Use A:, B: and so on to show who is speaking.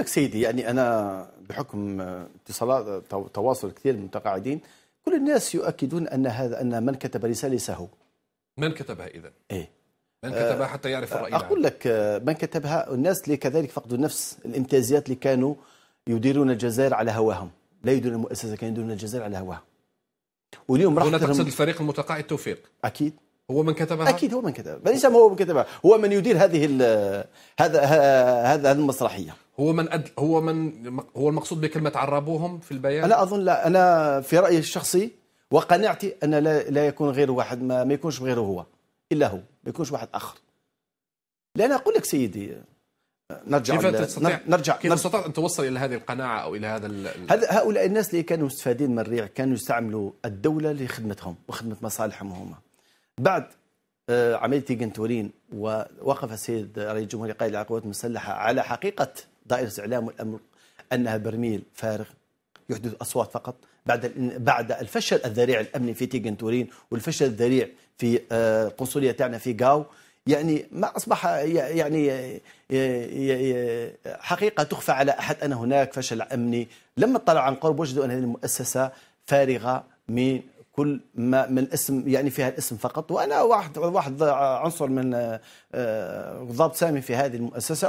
A: لك سيدي يعني انا بحكم اتصالات تواصل كثير من المتقاعدين كل الناس يؤكدون ان هذا ان من كتب رساله سهو من كتبها اذا؟ ايه من كتبها آه، حتى يعرف الراي اقول لك آه، من كتبها الناس اللي كذلك فقدوا نفس الامتيازات اللي كانوا يديرون الجزائر على هواهم لا يديرون المؤسسه كانوا يديرون الجزائر على هواهم واليوم راح هنا تقصد الفريق المتقاعد توفيق اكيد هو من كتبها؟ اكيد هو من كتبها، ليس هو من كتبها، هو من يدير هذه هذا هذا المسرحيه هو من أد... هو من هو المقصود بكلمه عربوهم في البيان؟ انا اظن لا انا في رايي الشخصي وقناعتي ان لا, لا يكون غير واحد ما, ما يكونش غيره هو الا هو ما يكونش واحد اخر لان اقول لك سيدي نرجع كيف تستطيع نرجع كيف تستطيع ان توصل الى هذه القناعه او الى هذا ال... هؤلاء الناس اللي كانوا مستفادين من الريع كانوا يستعملوا الدوله لخدمتهم وخدمه مصالحهم هما بعد آه، عمليه تيغنتورين ووقف السيد رئيس الجمهوريه قائد القوات المسلحه على حقيقه دائرة إعلام الأمر أنها برميل فارغ يحدث أصوات فقط بعد بعد الفشل الذريع الأمني في تيجن تورين والفشل الذريع في القنصلية آه، تاعنا في غاو يعني ما أصبح يعني حقيقة تخفى على أحد أن هناك فشل أمني لما اطلعوا عن قرب وجدوا أن هذه المؤسسة فارغة من كل ما من اسم يعني فيها الاسم فقط وانا واحد واحد عنصر من آه، آه، ضابط سامي في هذه المؤسسه